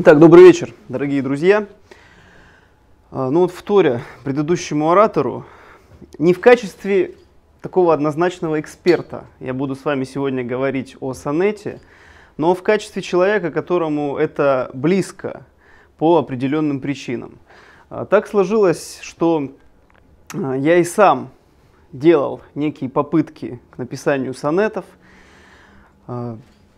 Итак, добрый вечер, дорогие друзья. А, ну вот в Торе предыдущему оратору, не в качестве такого однозначного эксперта я буду с вами сегодня говорить о сонете, но в качестве человека, которому это близко по определенным причинам. А, так сложилось, что а, я и сам делал некие попытки к написанию сонетов.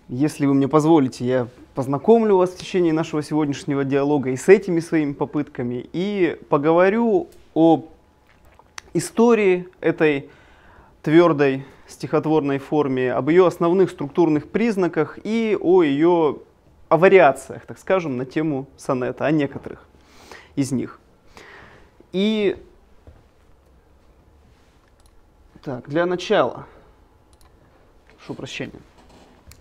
Если вы мне позволите, я познакомлю вас в течение нашего сегодняшнего диалога и с этими своими попытками, и поговорю о истории этой твердой стихотворной форме, об ее основных структурных признаках и о ее о вариациях, так скажем, на тему сонета, о некоторых из них. И так, для начала, прошу прощения,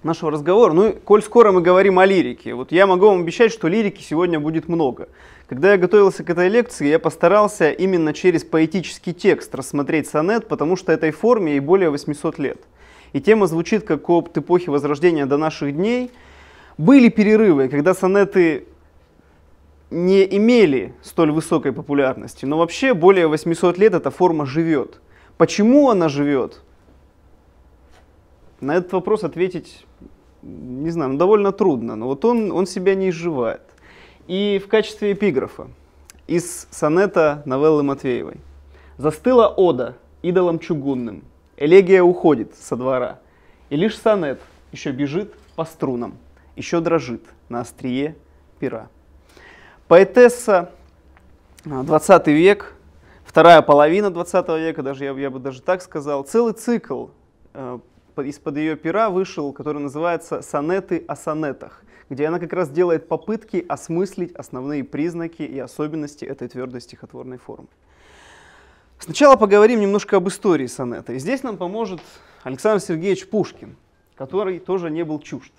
нашего разговора. Ну, коль скоро мы говорим о лирике, вот я могу вам обещать, что лирики сегодня будет много. Когда я готовился к этой лекции, я постарался именно через поэтический текст рассмотреть сонет, потому что этой форме и более 800 лет. И тема звучит как опт эпохи Возрождения до наших дней. Были перерывы, когда сонеты не имели столь высокой популярности, но вообще более 800 лет эта форма живет. Почему она живет? На этот вопрос ответить, не знаю, ну, довольно трудно, но вот он, он себя не изживает. И в качестве эпиграфа из сонета новеллы Матвеевой. «Застыла ода идолом чугунным, элегия уходит со двора, и лишь сонет еще бежит по струнам, еще дрожит на острие пера». Поэтесса, 20 а, век, вторая половина 20 века, даже я, я бы даже так сказал, целый цикл э, из-под ее пера вышел, который называется «Сонеты о сонетах», где она как раз делает попытки осмыслить основные признаки и особенности этой твердой стихотворной формы. Сначала поговорим немножко об истории сонета. И здесь нам поможет Александр Сергеевич Пушкин, который тоже не был чужд.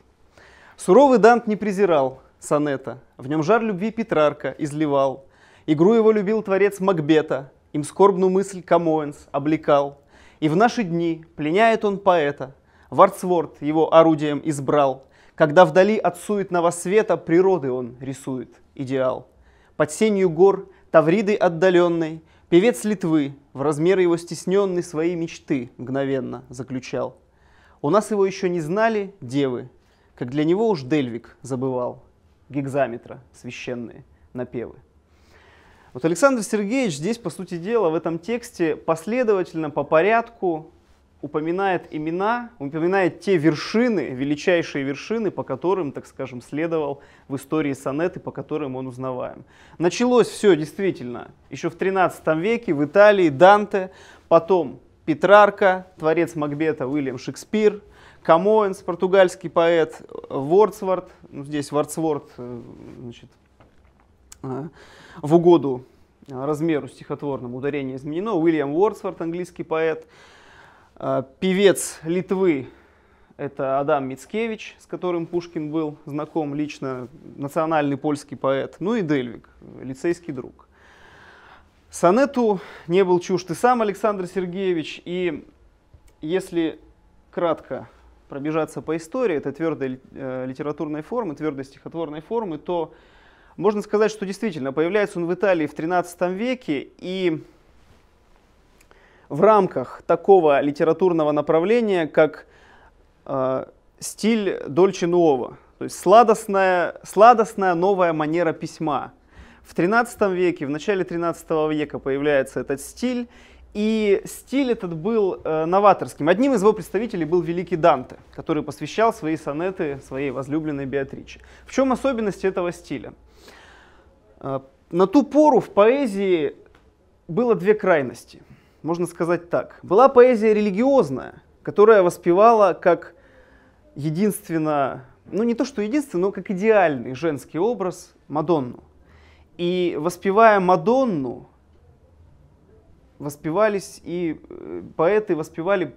Суровый Дант не презирал сонета, в нем жар любви Петрарка изливал, игру его любил творец Макбета, им скорбную мысль Камоэнс облекал. И в наши дни пленяет он поэта, Варцворд его орудием избрал. Когда вдали от суетного света природы он рисует идеал. Под сенью гор Тавриды отдаленной Певец Литвы в размер его стесненный свои мечты мгновенно заключал. У нас его еще не знали девы, как для него уж Дельвик забывал гигзаметра священные напевы. Вот Александр Сергеевич здесь, по сути дела, в этом тексте последовательно, по порядку упоминает имена, упоминает те вершины, величайшие вершины, по которым, так скажем, следовал в истории сонет и по которым он узнаваем. Началось все действительно еще в 13 веке в Италии Данте, потом Петрарка, творец Макбета Уильям Шекспир, Камоэнс, португальский поэт, Вордсворт, ну, здесь Вордсворт, э, значит, э, в угоду э, размеру стихотворному ударение изменено, Уильям Вордсворт, английский поэт, а, певец Литвы – это Адам Мицкевич, с которым Пушкин был знаком лично, национальный польский поэт. Ну и Дельвик, лицейский друг. Сонету не был чужд и сам Александр Сергеевич. И если кратко пробежаться по истории этой твердой э, литературной формы, твердой стихотворной формы, то можно сказать, что действительно появляется он в Италии в 13 веке, и в рамках такого литературного направления, как э, стиль Дольче Нуова, то есть сладостная, сладостная новая манера письма. В 13 веке, в начале 13 века появляется этот стиль, и стиль этот был э, новаторским. Одним из его представителей был великий Данте, который посвящал свои сонеты своей возлюбленной Беатриче. В чем особенность этого стиля? Э, на ту пору в поэзии было две крайности – можно сказать так. Была поэзия религиозная, которая воспевала как единственно, ну не то что единственно, но как идеальный женский образ Мадонну. И воспевая Мадонну, воспевались и э, поэты воспевали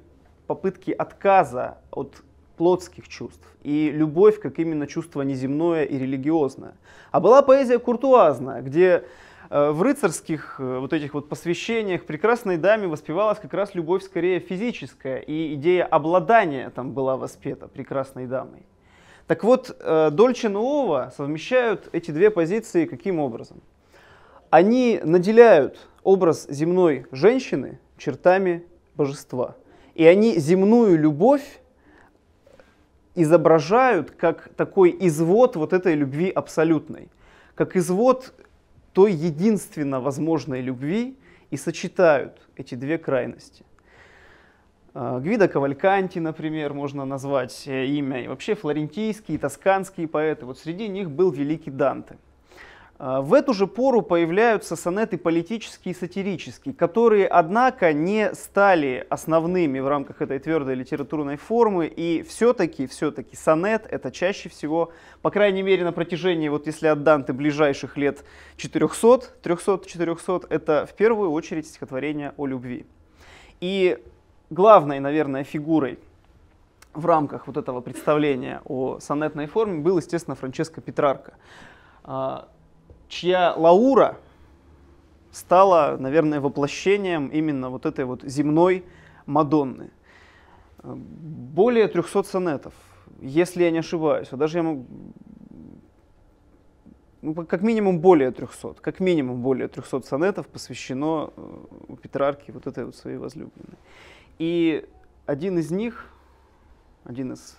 попытки отказа от плотских чувств и любовь как именно чувство неземное и религиозное. А была поэзия куртуазная, где Э, в рыцарских э, вот этих вот посвящениях прекрасной даме воспевалась как раз любовь скорее физическая, и идея обладания там была воспета прекрасной дамой. Так вот, э, Дольче Нуова совмещают эти две позиции каким образом? Они наделяют образ земной женщины чертами божества. И они земную любовь изображают как такой извод вот этой любви абсолютной, как извод той единственно возможной любви и сочетают эти две крайности. А, Гвида Кавальканти, например, можно назвать э, имя, и вообще флорентийские, и тосканские поэты. Вот среди них был великий Данте. А, в эту же пору появляются сонеты политические и сатирические, которые, однако, не стали основными в рамках этой твердой литературной формы, и все-таки, все-таки сонет — это чаще всего, по крайней мере, на протяжении, вот если от Данте ближайших лет 400, 300-400, это в первую очередь стихотворение о любви. И главной, наверное, фигурой в рамках вот этого представления о сонетной форме был, естественно, Франческо Петрарко. А, чья Лаура стала, наверное, воплощением именно вот этой вот земной Мадонны. Более 300 сонетов, если я не ошибаюсь, а даже я могу ну, как минимум более 300, как минимум более 300 сонетов посвящено э, у Петрарки вот этой вот своей возлюбленной. И один из них, один из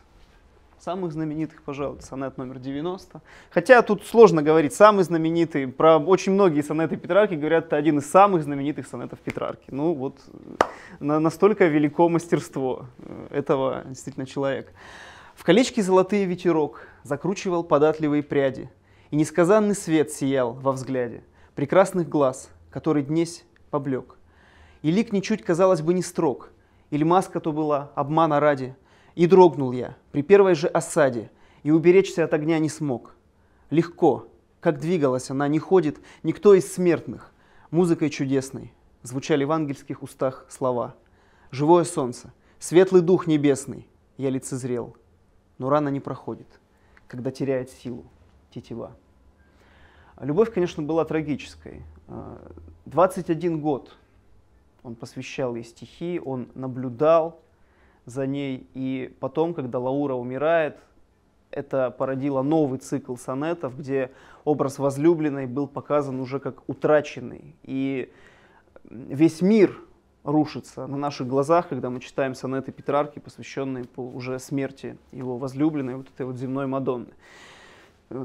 самых знаменитых, пожалуй, сонет номер 90. Хотя тут сложно говорить, самый знаменитый. Про очень многие сонеты Петрарки говорят, это один из самых знаменитых сонетов Петрарки. Ну вот э, на, настолько велико мастерство э, этого действительно человека. В колечке золотые ветерок закручивал податливые пряди, и несказанный свет сиял во взгляде прекрасных глаз, который днесь поблек. И лик ничуть, казалось бы, не строг, или маска то была обмана ради – и дрогнул я при первой же осаде, и уберечься от огня не смог. Легко, как двигалась она, не ходит никто из смертных. Музыкой чудесной звучали в ангельских устах слова. Живое солнце, светлый дух небесный, я лицезрел. Но рана не проходит, когда теряет силу тетива. Любовь, конечно, была трагической. 21 а, год он посвящал ей стихи, он наблюдал, за ней. И потом, когда Лаура умирает, это породило новый цикл сонетов, где образ возлюбленной был показан уже как утраченный. И весь мир рушится на наших глазах, когда мы читаем сонеты Петрарки, посвященные уже смерти его возлюбленной, вот этой вот земной Мадонны.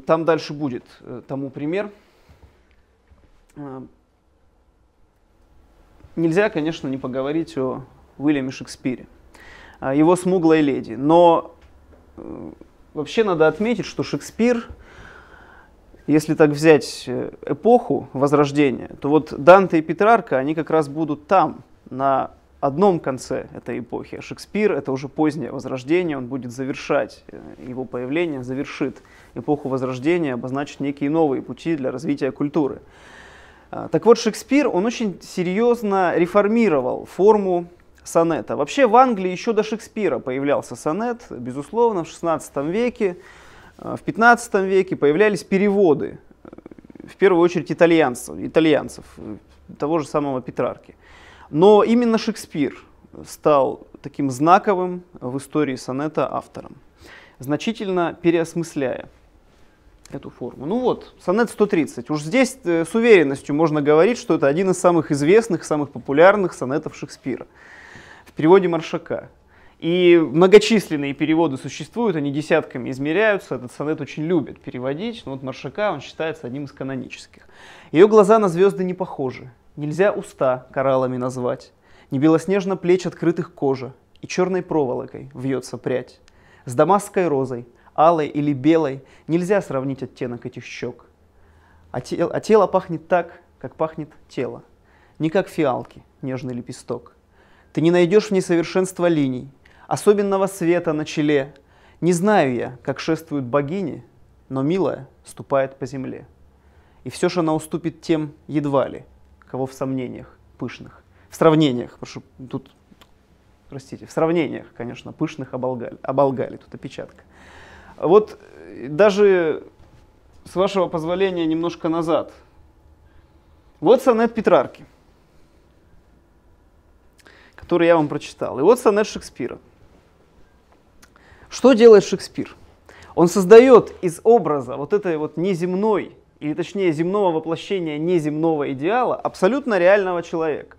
Там дальше будет э, тому пример. Э, нельзя, конечно, не поговорить о Уильяме Шекспире – Э, его смуглой леди». Но э, вообще надо отметить, что Шекспир, если так взять э, эпоху Возрождения, то вот Данте и Петрарка, они как раз будут там, на одном конце этой эпохи. А Шекспир — это уже позднее Возрождение, он будет завершать, его появление завершит эпоху Возрождения, обозначит некие новые пути для развития культуры. А, так вот, Шекспир, он очень серьезно реформировал форму сонета. Вообще в Англии еще до Шекспира появлялся сонет, безусловно, в XVI веке, э, в XV веке появлялись переводы, э, в первую очередь итальянцев, итальянцев э, того же самого Петрарки. Но именно Шекспир стал таким знаковым в истории сонета автором, значительно переосмысляя эту форму. Ну вот, сонет 130. Уж здесь с уверенностью можно говорить, что это один из самых известных, самых популярных сонетов Шекспира переводе Маршака. И многочисленные переводы существуют, они десятками измеряются. Этот сонет очень любят переводить, но вот Маршака он считается одним из канонических. Ее глаза на звезды не похожи. Нельзя уста кораллами назвать. Не белоснежно плеч открытых кожа, и черной проволокой вьется прядь. С дамасской розой, алой или белой, нельзя сравнить оттенок этих щек. А, тел, а тело пахнет так, как пахнет тело, не как фиалки, нежный лепесток – ты не найдешь в ней совершенства линий, особенного света на челе. Не знаю я, как шествуют богини, но милая ступает по земле. И все же она уступит тем едва ли, кого в сомнениях пышных. В сравнениях, прошу, тут, простите, в сравнениях, конечно, пышных оболгали, оболгали тут опечатка. Вот э, даже, с вашего позволения, немножко назад. Вот сонет Петрарки который я вам прочитал. И вот сонет Шекспира. Что делает Шекспир? Он создает из образа вот этой вот неземной, или точнее земного воплощения неземного идеала, абсолютно реального человека.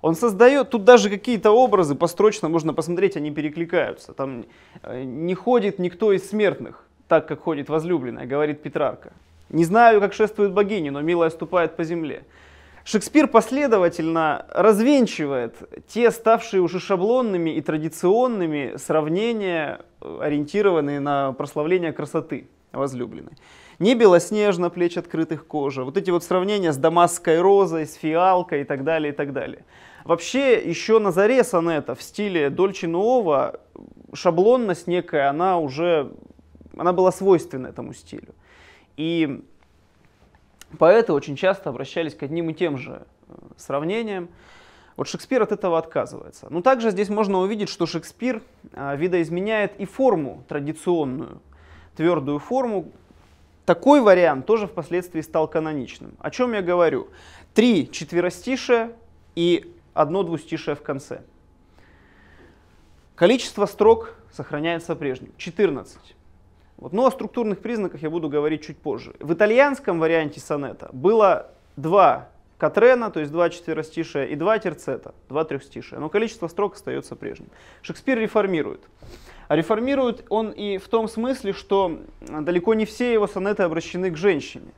Он создает, тут даже какие-то образы построчно можно посмотреть, они перекликаются. Там э, не ходит никто из смертных, так как ходит возлюбленная, говорит Петрарка. Не знаю, как шествует богиня, но милая ступает по земле. Шекспир последовательно развенчивает те ставшие уже шаблонными и традиционными сравнения, э, ориентированные на прославление красоты возлюбленной. Не белоснежно плеч открытых кожа, вот эти вот сравнения с дамасской розой, с фиалкой и так далее, и так далее. Вообще, еще на заре сонета в стиле Дольче Нуова шаблонность некая, она уже, она была свойственна этому стилю. И Поэты очень часто обращались к одним и тем же э, сравнениям. Вот Шекспир от этого отказывается. Но также здесь можно увидеть, что Шекспир а, видоизменяет и форму традиционную, твердую форму. Такой вариант тоже впоследствии стал каноничным. О чем я говорю? Три четверостишия и одно двустишие в конце. Количество строк сохраняется прежним. 14. Вот. Но ну, о структурных признаках я буду говорить чуть позже. В итальянском варианте сонета было два Катрена, то есть два четверостишия, и два терцета, два трехстишия. Но количество строк остается прежним. Шекспир реформирует. А реформирует он и в том смысле, что далеко не все его сонеты обращены к женщине.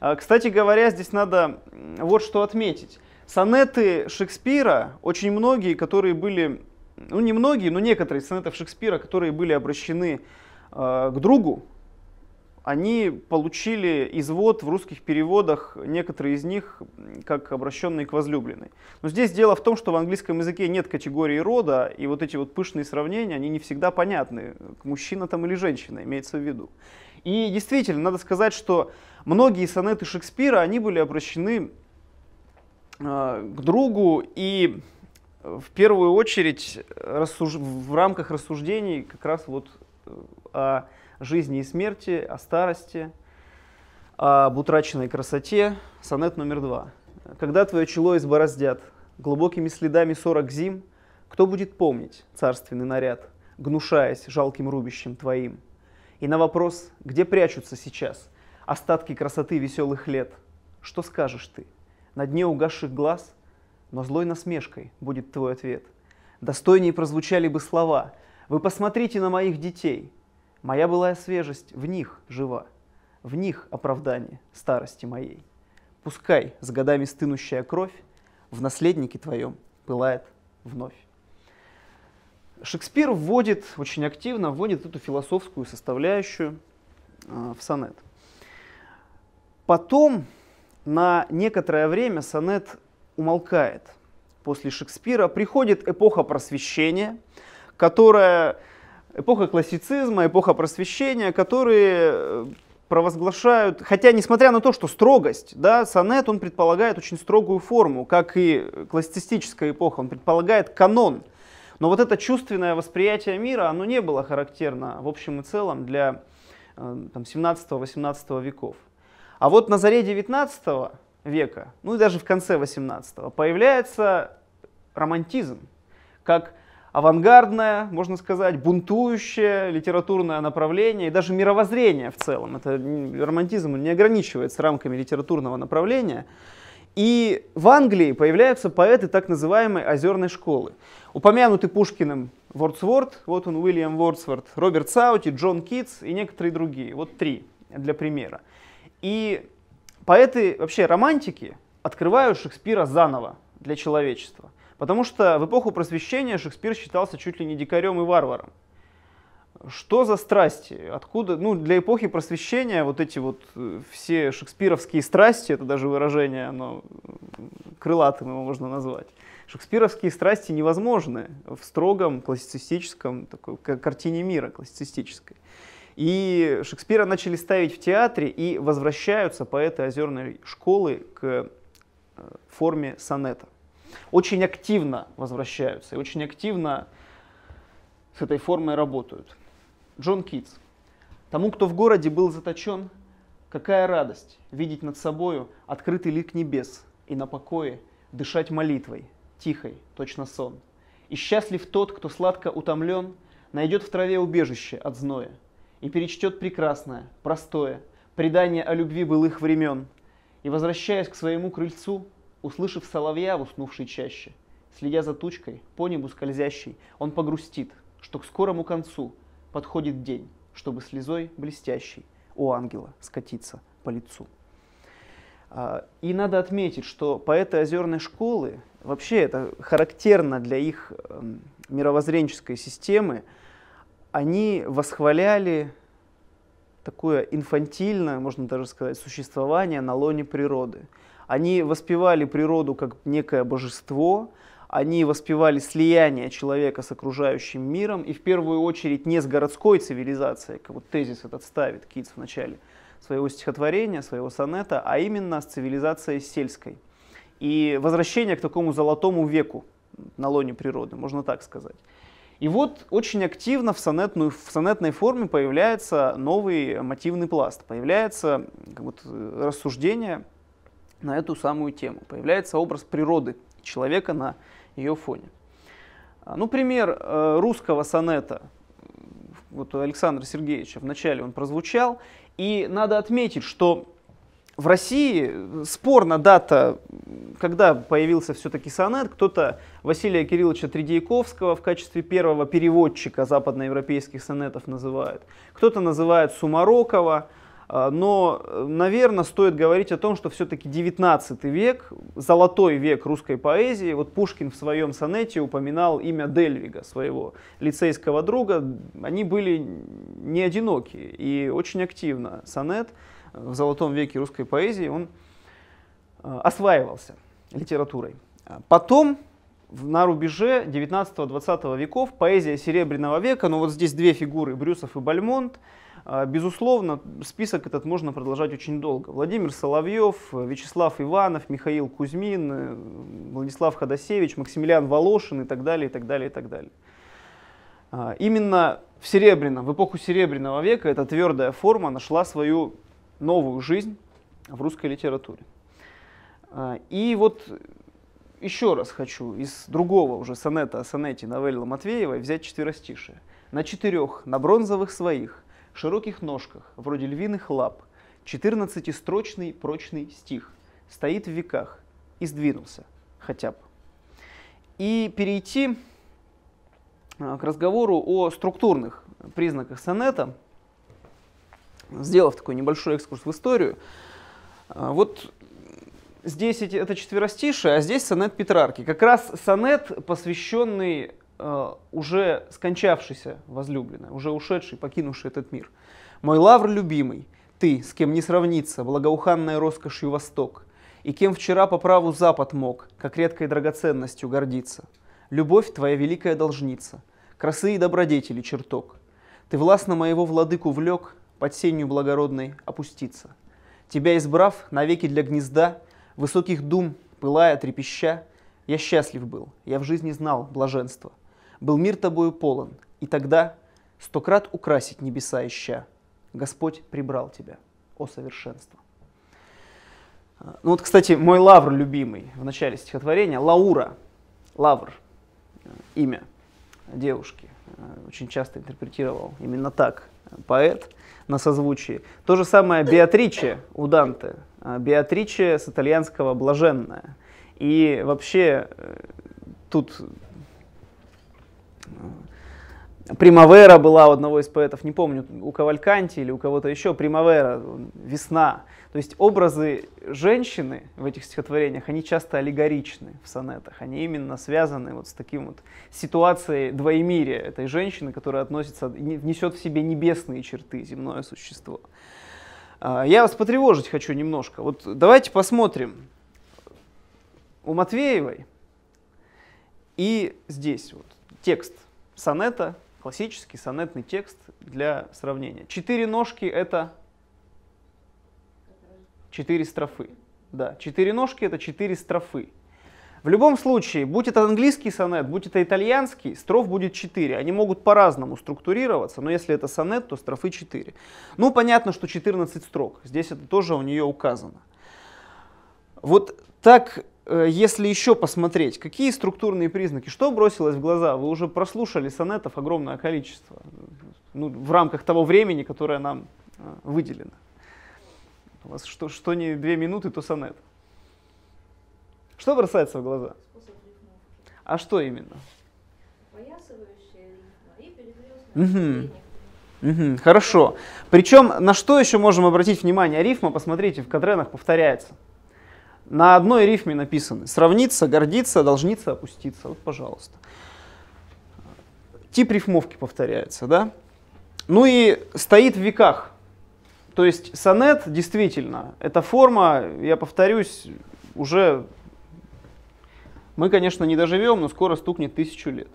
А, кстати говоря, здесь надо вот что отметить. Сонеты Шекспира, очень многие, которые были, ну не многие, но некоторые сонеты Шекспира, которые были обращены к Э, к другу, они получили извод в русских переводах, некоторые из них как обращенные к возлюбленной. Но здесь дело в том, что в английском языке нет категории рода, и вот эти вот пышные сравнения, они не всегда понятны, мужчина там или женщина имеется в виду. И действительно, надо сказать, что многие сонеты Шекспира, они были обращены э, к другу, и э, в первую очередь в рамках рассуждений как раз вот о жизни и смерти, о старости, об утраченной красоте. Сонет номер два. Когда твое чело избороздят глубокими следами сорок зим, кто будет помнить царственный наряд, гнушаясь жалким рубищем твоим? И на вопрос, где прячутся сейчас остатки красоты веселых лет, что скажешь ты? На дне угасших глаз, но злой насмешкой будет твой ответ. Достойнее прозвучали бы слова «Вы посмотрите на моих детей, Моя былая свежесть в них жива, в них оправдание старости моей. Пускай с годами стынущая кровь в наследнике твоем пылает вновь. Шекспир вводит, очень активно вводит эту философскую составляющую а, в сонет. Потом на некоторое время сонет умолкает. После Шекспира приходит эпоха просвещения, которая эпоха классицизма, эпоха просвещения, которые э, провозглашают, хотя несмотря на то, что строгость, да, сонет, он предполагает очень строгую форму, как и классицистическая эпоха, он предполагает канон. Но вот это чувственное восприятие мира, оно не было характерно в общем и целом для 17-18 э, веков. А вот на заре 19 века, ну и даже в конце 18 появляется романтизм, как авангардное, можно сказать, бунтующее литературное направление и даже мировоззрение в целом. Это романтизм не ограничивается рамками литературного направления. И в Англии появляются поэты так называемой озерной школы. Упомянуты Пушкиным Вордсворт, вот он Уильям Вордсворт, Роберт Саути, Джон Китс и некоторые другие. Вот три для примера. И поэты, вообще романтики, открывают Шекспира заново для человечества. Потому что в эпоху просвещения Шекспир считался чуть ли не дикарем и варваром. Что за страсти? Откуда? Ну, для эпохи просвещения вот эти вот э, все шекспировские страсти, это даже выражение, оно э, крылатым его можно назвать. Шекспировские страсти невозможны в строгом классицистическом такой картине мира классицистической. И Шекспира начали ставить в театре, и возвращаются поэты озерной школы к э, форме сонета очень активно возвращаются и очень активно с этой формой работают. Джон Китс. Тому, кто в городе был заточен, какая радость видеть над собою открытый лик небес и на покое дышать молитвой, тихой, точно сон. И счастлив тот, кто сладко утомлен, найдет в траве убежище от зноя и перечтет прекрасное, простое, предание о любви былых времен, и, возвращаясь к своему крыльцу, Услышав соловья уснувший чаще, следя за тучкой, по небу скользящей, он погрустит, что к скорому концу подходит день, чтобы слезой блестящей у ангела скатиться по лицу. А, и надо отметить, что поэты озерной школы, вообще это характерно для их эм, мировоззренческой системы, они восхваляли такое инфантильное, можно даже сказать, существование на лоне природы. Они воспевали природу как некое божество, они воспевали слияние человека с окружающим миром, и в первую очередь не с городской цивилизацией, как вот тезис этот ставит Китс в начале своего стихотворения, своего сонета, а именно с цивилизацией сельской. И возвращение к такому золотому веку на лоне природы, можно так сказать. И вот очень активно в, сонетную, в сонетной форме появляется новый мотивный пласт, появляется как вот, э, рассуждение на эту самую тему. Появляется образ природы человека на ее фоне. А, ну, пример э, русского сонета вот Александра Сергеевича вначале он прозвучал. И надо отметить, что в России э, спорна дата, когда появился все-таки сонет. Кто-то Василия Кирилловича Тредяковского в качестве первого переводчика западноевропейских сонетов называет. Кто-то называет Сумарокова. А, но, наверное, стоит говорить о том, что все-таки 19 век, золотой век русской поэзии, вот Пушкин в своем сонете упоминал имя Дельвига, своего лицейского друга, они были не одиноки и очень активно сонет в золотом веке русской поэзии, он а, осваивался литературой. Потом на рубеже 19-20 веков поэзия Серебряного века, ну вот здесь две фигуры, Брюсов и Бальмонт, а, безусловно, список этот можно продолжать очень долго. Владимир Соловьев, Вячеслав Иванов, Михаил Кузьмин, э, Владислав Ходосевич, Максимилиан Волошин и так далее, и так далее, и так далее. А, именно в Серебряном, в эпоху Серебряного века эта твердая форма нашла свою новую жизнь в русской литературе. А, и вот еще раз хочу из другого уже сонета о сонете новеллы Матвеевой взять четверостишие. На четырех, на бронзовых своих, широких ножках, вроде львиных лап, 14-строчный прочный стих, стоит в веках и сдвинулся хотя бы. И перейти а, к разговору о структурных признаках сонета, сделав такой небольшой экскурс в историю. А, вот здесь это четверостишие, а здесь сонет Петрарки. Как раз сонет, посвященный Э, уже скончавшийся возлюбленный, уже ушедший, покинувший этот мир. Мой лавр любимый, ты, с кем не сравнится, благоуханная роскошью Восток, и кем вчера по праву Запад мог, как редкой драгоценностью гордиться. Любовь твоя великая должница, красы и добродетели чертог. Ты властно моего владыку влек, под сенью благородной опуститься. Тебя избрав, навеки для гнезда, высоких дум, пылая, трепеща, я счастлив был, я в жизни знал блаженство — был мир тобою полон, и тогда стократ украсить небеса ища. Господь прибрал тебя, о совершенство. А, ну вот, кстати, мой лавр любимый в начале стихотворения, Лаура, лавр, э, имя девушки, э, очень часто интерпретировал именно так э, поэт на созвучии. То же самое Беатриче у Данте, а, Беатриче с итальянского «блаженная». И вообще тут Примавера была у одного из поэтов, не помню, у Кавальканти или у кого-то еще, Примавера, весна. То есть образы женщины в этих стихотворениях, они часто аллегоричны в сонетах, они именно связаны вот с таким вот ситуацией двоемирия этой женщины, которая относится, несет в себе небесные черты, земное существо. А, я вас потревожить хочу немножко. Вот давайте посмотрим у Матвеевой и здесь вот текст сонета, классический сонетный текст для сравнения. Четыре ножки — это четыре строфы. Да, четыре ножки — это четыре строфы. В любом случае, будь это английский сонет, будь это итальянский, строф будет 4. Они могут по-разному структурироваться, но если это сонет, то строфы 4. Ну, понятно, что 14 строк. Здесь это тоже у нее указано. Вот так Э, если еще посмотреть, какие структурные признаки, что бросилось в глаза, вы уже прослушали сонетов огромное количество ну, в рамках того времени, которое нам э, выделено. У вас что, что не две минуты, то сонет. Что бросается в глаза? А что именно? Угу. Угу. Хорошо. Причем на что еще можем обратить внимание? Рифма, посмотрите, в кадренах повторяется на одной рифме написаны. Сравниться, гордиться, должниться, опуститься. Вот, пожалуйста. Тип рифмовки повторяется, да? Ну и стоит в веках. То есть сонет действительно, эта форма, я повторюсь, уже мы, конечно, не доживем, но скоро стукнет тысячу лет.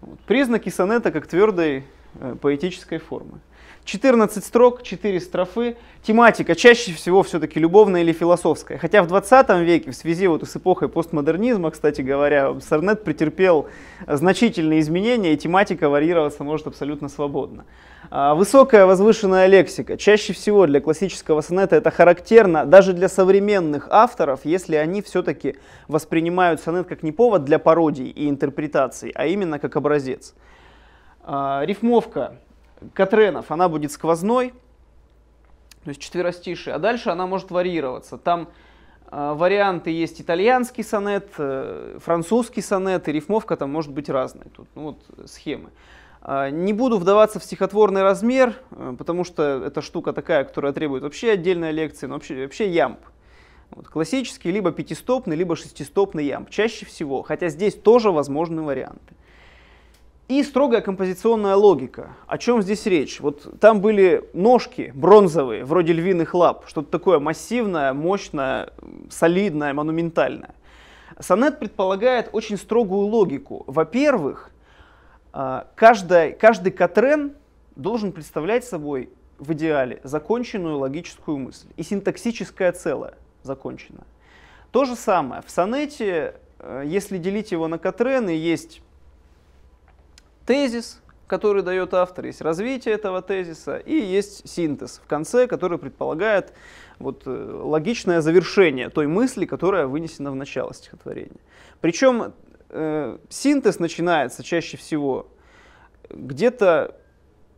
Вот. Признаки сонета как твердой э, поэтической формы. 14 строк, 4 строфы. Тематика чаще всего все-таки любовная или философская. Хотя в 20 веке в связи вот с эпохой постмодернизма, кстати говоря, Сарнет претерпел значительные изменения, и тематика варьироваться может абсолютно свободно. А, высокая возвышенная лексика. Чаще всего для классического сонета это характерно даже для современных авторов, если они все-таки воспринимают сонет как не повод для пародий и интерпретаций, а именно как образец. А, рифмовка Катренов, она будет сквозной, то есть четверостишие, а дальше она может варьироваться. Там э, варианты есть итальянский сонет, э, французский сонет, и рифмовка там может быть разной. Тут ну, вот э, схемы. Э, не буду вдаваться в стихотворный размер, э, потому что эта штука такая, которая требует вообще отдельной лекции, но вообще, вообще ямб. Вот, классический либо пятистопный, либо шестистопный ямб. Чаще всего, хотя здесь тоже возможны варианты. И строгая композиционная логика. О чем здесь речь? Вот там были ножки бронзовые, вроде львиных лап, что-то такое массивное, мощное, солидное, монументальное. Сонет предполагает очень строгую логику. Во-первых, а, каждый, каждый катрен должен представлять собой в идеале законченную логическую мысль и синтаксическое целое законченное. То же самое в сонете, э, если делить его на катрены, есть тезис, который дает автор, есть развитие этого тезиса и есть синтез в конце, который предполагает вот, э, логичное завершение той мысли, которая вынесена в начало стихотворения. Причем э, синтез начинается чаще всего где-то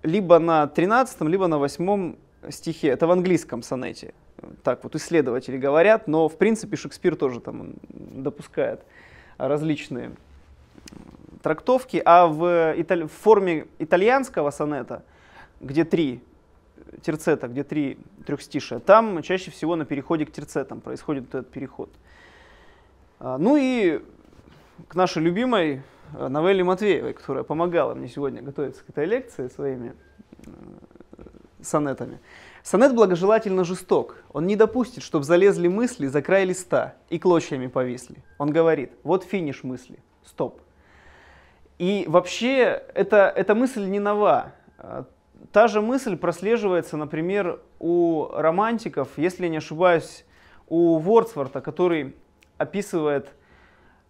либо на 13, либо на 8 стихе. Это в английском сонете. Так вот исследователи говорят, но в принципе Шекспир тоже там допускает различные трактовки, а в, италь... в форме итальянского сонета, где три терцета, где три трехстишия, там чаще всего на переходе к терцетам происходит этот переход. А, ну и к нашей любимой э, Новелле Матвеевой, которая помогала мне сегодня готовиться к этой лекции своими э, сонетами. Сонет благожелательно жесток. Он не допустит, чтобы залезли мысли за край листа и клочьями повисли. Он говорит, вот финиш мысли, стоп. И вообще это, эта мысль не нова. А, та же мысль прослеживается, например, у романтиков, если я не ошибаюсь, у Вордсворта, который описывает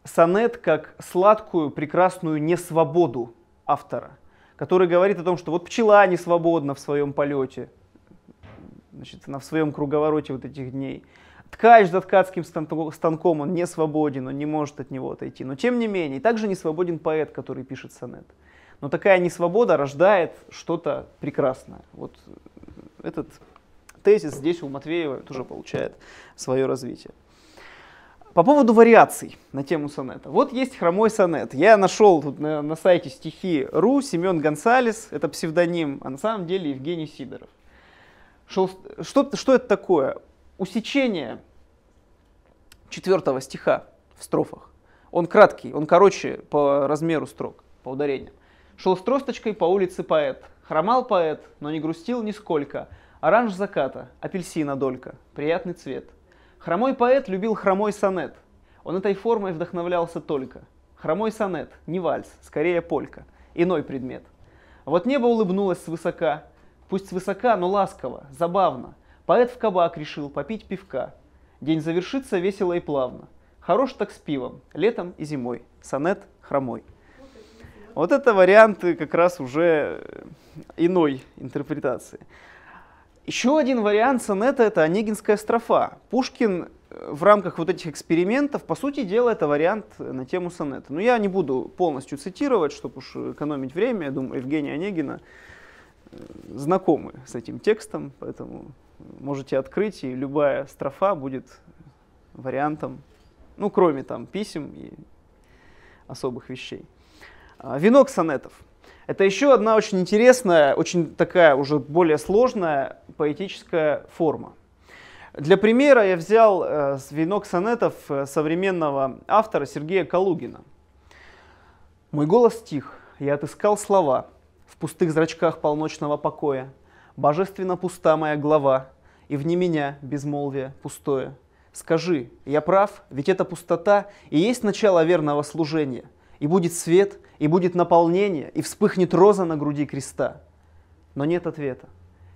сонет как сладкую, прекрасную несвободу автора, который говорит о том, что вот пчела не свободна в своем полете, значит, на в своем круговороте вот этих дней – Ткач за ткацким станком, он не свободен, он не может от него отойти. Но тем не менее, также не свободен поэт, который пишет сонет. Но такая несвобода рождает что-то прекрасное. Вот этот тезис здесь у Матвеева тоже получает свое развитие. По поводу вариаций на тему сонета. Вот есть хромой сонет. Я нашел тут на, на сайте стихи.ру Семен Гонсалес, это псевдоним, а на самом деле Евгений Сидоров. Что, что, что это такое? усечение четвертого стиха в строфах. Он краткий, он короче по размеру строк, по ударениям. Шел с тросточкой по улице поэт. Хромал поэт, но не грустил нисколько. Оранж заката, апельсина долька, приятный цвет. Хромой поэт любил хромой сонет. Он этой формой вдохновлялся только. Хромой сонет, не вальс, скорее полька, иной предмет. вот небо улыбнулось свысока, пусть свысока, но ласково, забавно – Поэт в кабак решил попить пивка. День завершится весело и плавно. Хорош так с пивом, летом и зимой. Сонет хромой. Вот это варианты как раз уже э, иной интерпретации. Еще один вариант сонета – это Онегинская строфа. Пушкин э, в рамках вот этих экспериментов, по сути дела, это вариант на тему сонета. Но я не буду полностью цитировать, чтобы уж экономить время. Я думаю, Евгения Онегина знакомы с этим текстом, поэтому можете открыть, и любая строфа будет вариантом, ну, кроме там писем и особых вещей. А, венок сонетов. Это еще одна очень интересная, очень такая уже более сложная поэтическая форма. Для примера я взял э, венок сонетов э, современного автора Сергея Калугина. Мой голос тих, я отыскал слова — в пустых зрачках полночного покоя. Божественно пуста моя глава, и вне меня безмолвие пустое. Скажи, я прав, ведь эта пустота и есть начало верного служения. И будет свет, и будет наполнение, и вспыхнет роза на груди креста. Но нет ответа.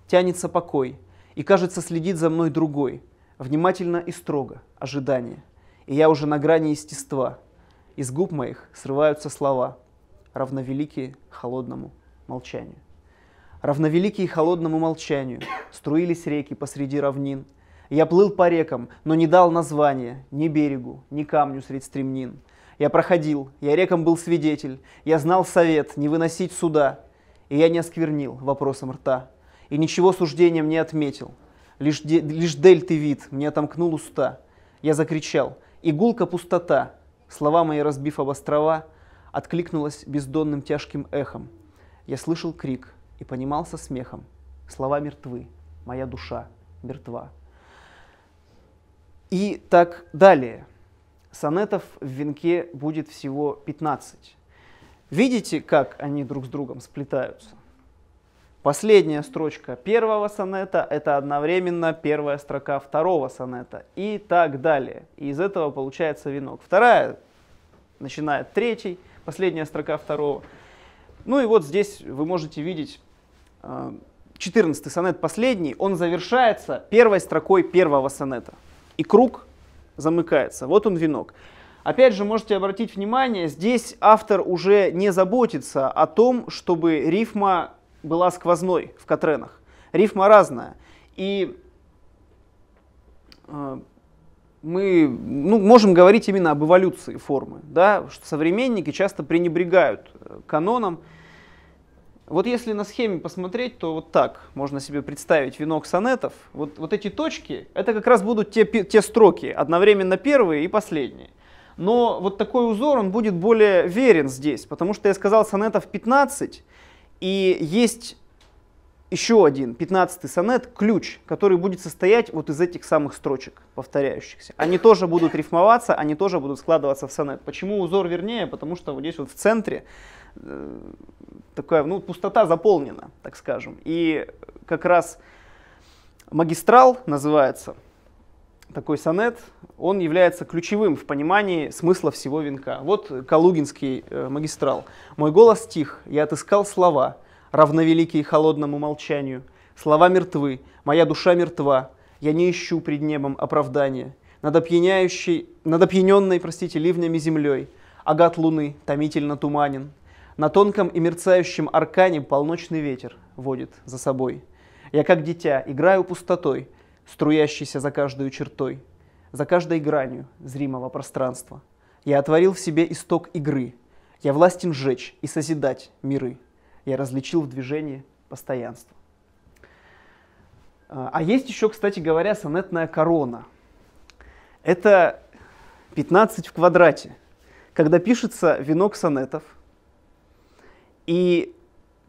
Тянется покой, и, кажется, следит за мной другой. Внимательно и строго, ожидание. И я уже на грани естества. Из губ моих срываются слова, равновеликие холодному молчанию. Равновеликие холодному молчанию струились реки посреди равнин. Я плыл по рекам, но не дал названия ни берегу, ни камню средь стремнин. Я проходил, я рекам был свидетель, я знал совет не выносить суда, и я не осквернил вопросом рта, и ничего суждением не отметил. Лишь, де, лишь дельты вид мне отомкнул уста. Я закричал «Игулка пустота!» Слова мои, разбив об острова, откликнулась бездонным тяжким эхом – я слышал крик и понимался смехом. Слова мертвы, моя душа мертва. И так далее. Сонетов в венке будет всего 15. Видите, как они друг с другом сплетаются? Последняя строчка первого сонета – это одновременно первая строка второго сонета и так далее. И из этого получается венок. Вторая начинает третий, последняя строка второго – ну и вот здесь вы можете видеть 14 э, сонет последний, он завершается первой строкой первого сонета. И круг замыкается. Вот он венок. Опять же, можете обратить внимание, здесь автор уже не заботится о том, чтобы рифма была сквозной в Катренах. Рифма разная. И э, мы ну, можем говорить именно об эволюции формы, да, что современники часто пренебрегают э, каноном. Вот если на схеме посмотреть, то вот так можно себе представить венок сонетов. Вот, вот эти точки, это как раз будут те, те строки, одновременно первые и последние. Но вот такой узор, он будет более верен здесь, потому что я сказал сонетов 15, и есть еще один, пятнадцатый сонет, ключ, который будет состоять вот из этих самых строчек, повторяющихся. Они тоже будут рифмоваться, они тоже будут складываться в сонет. Почему узор вернее? Потому что вот здесь вот в центре э, такая, ну, пустота заполнена, так скажем. И как раз магистрал называется, такой сонет, он является ключевым в понимании смысла всего венка. Вот Калугинский э, магистрал. «Мой голос тих, я отыскал слова» равновеликие холодному молчанию. Слова мертвы, моя душа мертва, я не ищу пред небом оправдания. Над, опьяняющей, над опьяненной, простите, ливнями землей, агат луны томительно туманен. На тонком и мерцающем аркане полночный ветер водит за собой. Я как дитя играю пустотой, струящейся за каждую чертой, за каждой гранью зримого пространства. Я отворил в себе исток игры. Я властен жечь и созидать миры. Я различил в движении постоянство. А, а есть еще, кстати говоря, сонетная корона. Это 15 в квадрате, когда пишется венок сонетов, и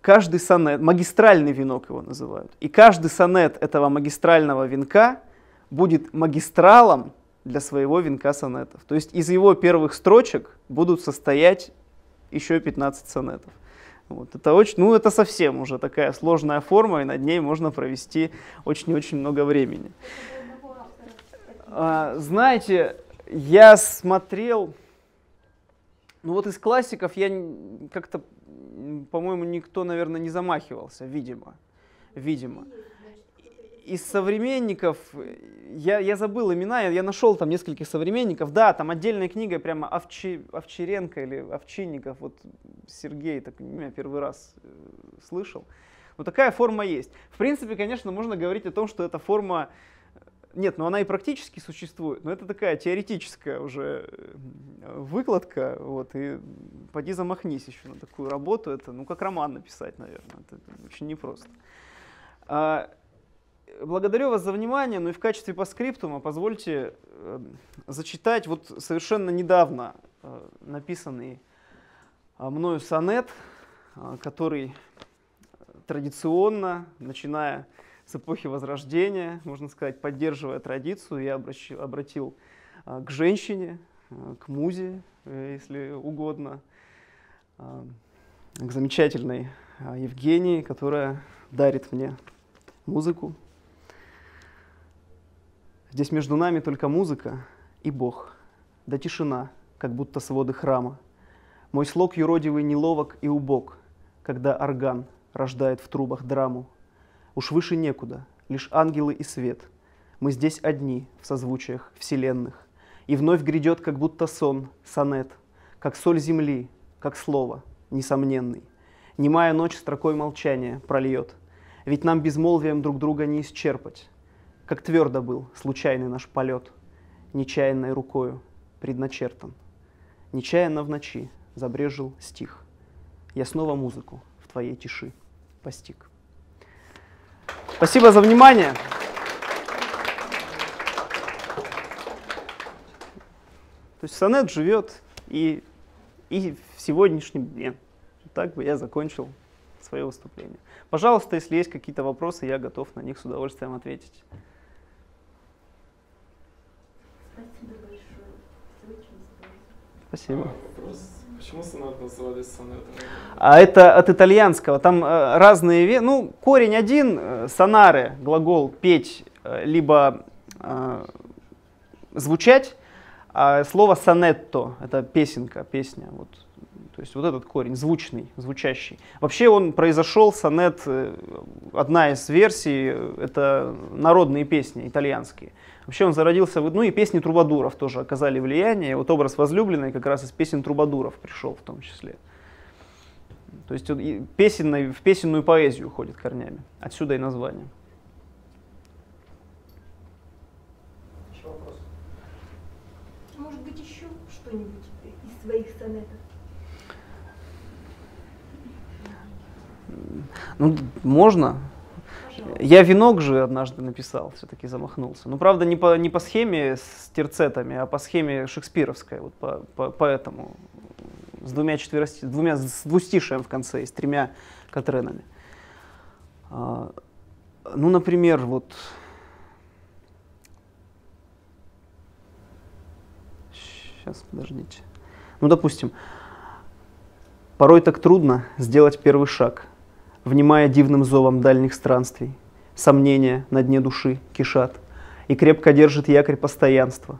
каждый сонет, магистральный венок его называют, и каждый сонет этого магистрального венка будет магистралом для своего венка сонетов. То есть из его первых строчек будут состоять еще 15 сонетов. Вот, это очень, ну это совсем уже такая сложная форма, и над ней можно провести очень-очень много времени. А, знаете, я смотрел, ну вот из классиков я как-то, по-моему, никто, наверное, не замахивался, видимо, видимо из современников, я, я забыл имена, я, я нашел там нескольких современников, да, там отдельная книга прямо Овчи, Овчаренко или Овчинников, вот Сергей, так меня первый раз э, слышал. Но такая форма есть. В принципе, конечно, можно говорить о том, что эта форма, э, нет, но ну она и практически существует, но это такая теоретическая уже э, выкладка, вот, и поди замахнись еще на такую работу, это, ну, как роман написать, наверное, это, очень непросто. А, благодарю вас за внимание, ну и в качестве постскриптума позвольте э, зачитать вот совершенно недавно э, написанный э, мною сонет, э, который э, традиционно, начиная с эпохи Возрождения, можно сказать, поддерживая традицию, я обращу, обратил э, к женщине, э, к музе, э, если угодно, э, к замечательной э, Евгении, которая дарит мне музыку. Здесь между нами только музыка и Бог, да тишина, как будто своды храма. Мой слог юродивый неловок и убог, когда орган рождает в трубах драму. Уж выше некуда, лишь ангелы и свет. Мы здесь одни в созвучиях вселенных. И вновь грядет, как будто сон, сонет, как соль земли, как слово, несомненный. Немая ночь строкой молчания прольет, ведь нам безмолвием друг друга не исчерпать. Как твердо был случайный наш полет, Нечаянной рукою предначертан. Нечаянно в ночи забрежил стих. Я снова музыку в твоей тиши постиг. Спасибо за внимание. То есть сонет живет и, и в сегодняшнем дне. Так бы я закончил свое выступление. Пожалуйста, если есть какие-то вопросы, я готов на них с удовольствием ответить. Спасибо. Почему сонат называли сонетом? А это от итальянского. Там э, разные... Ну, корень один, э, сонары, глагол петь, э, либо звучать. А слово сонетто — это песенка, песня. Вот то есть вот этот корень, звучный, звучащий. Вообще он произошел, сонет, э, одна из версий, э, это народные песни итальянские. Вообще он зародился, в ну и песни трубадуров тоже оказали влияние. Вот образ возлюбленной как раз из песен трубадуров пришел в том числе. То есть он песенной, в песенную поэзию уходит корнями. Отсюда и название. Еще вопрос. Может быть, еще что-нибудь из своих сонетов? Ну, можно. Я венок же однажды написал, все-таки замахнулся. Ну, правда, не по, не по схеме с терцетами, а по схеме шекспировской, вот по, по, по этому. С двумя четверости, двумя, с двустишием в конце и с тремя катренами. А, ну, например, вот... Сейчас, подождите. Ну, допустим, порой так трудно сделать первый шаг – внимая дивным зовом дальних странствий. Сомнения на дне души кишат, и крепко держит якорь постоянства.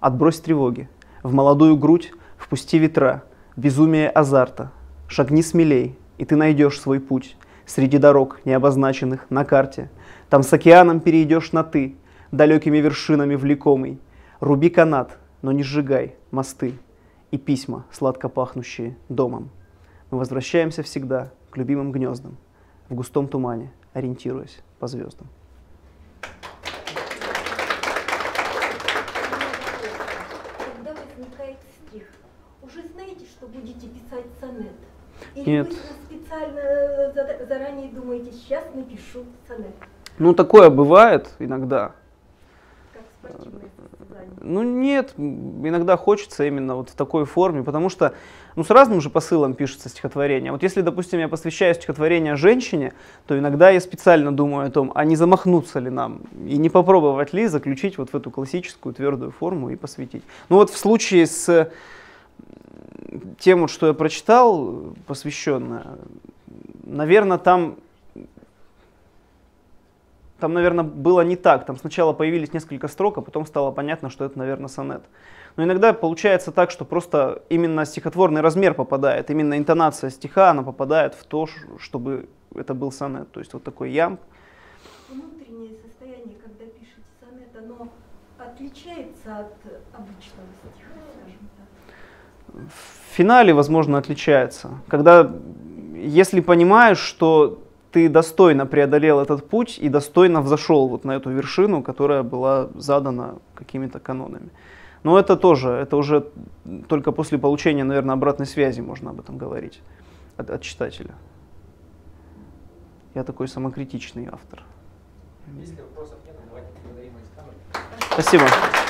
Отбрось тревоги, в молодую грудь впусти ветра, безумие азарта. Шагни смелей, и ты найдешь свой путь среди дорог, не обозначенных на карте. Там с океаном перейдешь на «ты», далекими вершинами влекомый. Руби канат, но не сжигай мосты и письма, сладко пахнущие домом. Мы возвращаемся всегда к любимым гнездам, в густом тумане, ориентируясь по звездам. Когда возникает стих, уже знаете, что будете писать сонет? Или Нет. вы специально э, заранее думаете, сейчас напишу сонет? Ну, такое бывает иногда спортивные Ну нет, иногда хочется именно вот в такой форме, потому что ну, с разным же посылом пишется стихотворение. Вот если, допустим, я посвящаю стихотворение женщине, то иногда я специально думаю о том, а не замахнуться ли нам, и не попробовать ли заключить вот в эту классическую твердую форму и посвятить. Ну вот в случае с э, тем, что я прочитал, посвященное, наверное, там там, наверное, было не так. Там сначала появились несколько строк, а потом стало понятно, что это, наверное, сонет. Но иногда получается так, что просто именно стихотворный размер попадает, именно интонация стиха, она попадает в то, чтобы это был сонет. То есть вот такой ямб. Внутреннее состояние, когда пишете сонет, оно отличается от обычного стиха, скажем так? В финале, возможно, отличается. Когда, если понимаешь, что ты достойно преодолел этот путь и достойно взошел вот на эту вершину, которая была задана какими-то канонами. Но это тоже, это уже только после получения, наверное, обратной связи можно об этом говорить от, от читателя. Я такой самокритичный автор. Если вопросов нет, давайте благодарим Александра. Спасибо.